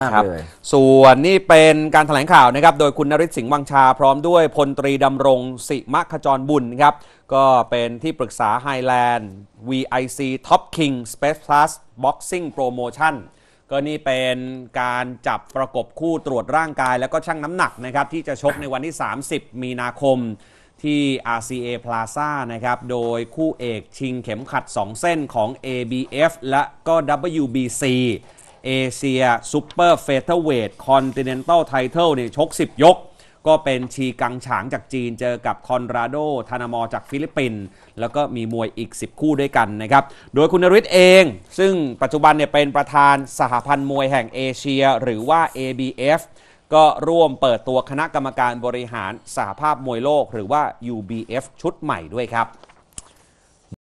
ครับ ส่วนนี่เป็นการแถลงข่าวนะครับ โดยคุณนริศสิงห์วังชาพร้อมด้วยพลตรีดำรงสิมะขจรบุญครับก็เป็นที่ปรึกษาไฮแลนด์ VIC Top King Space Plus Boxing Promotion ก็นี่เป็นการจับประกบคู่ตรวจร่างกาย แล้วก็ชั่งน้ำหนักนะครับ ที่จะชกในวันที่ 30 มีนาคมที่ RCA Plaza นะครับ โดยคู่เอกชิงเข็มขัด 2 เส้นของ ABF และก็ WBC เอเชียซูเปอร์เฟเธอร์เวทคอนติเนนตัลไทเทิลเนี่ยชก 10 ยก ก็เป็นชีกังฉางจากจีนเจอกับคอนราโดธานามอจากฟิลิปปินส์แล้วก็มีมวยอีก 10 คู่ด้วยกันนะครับโดยคุณนริศเอง ซึ่งปัจจุบันเนี่ยเป็นประธานสหพันธ์มวยแห่งเอเชีย หรือว่า ABF ก็ร่วมเปิดตัวคณะกรรมการบริหารสหภาพมวยโลก หรือว่า UBF ชุดใหม่ด้วยครับ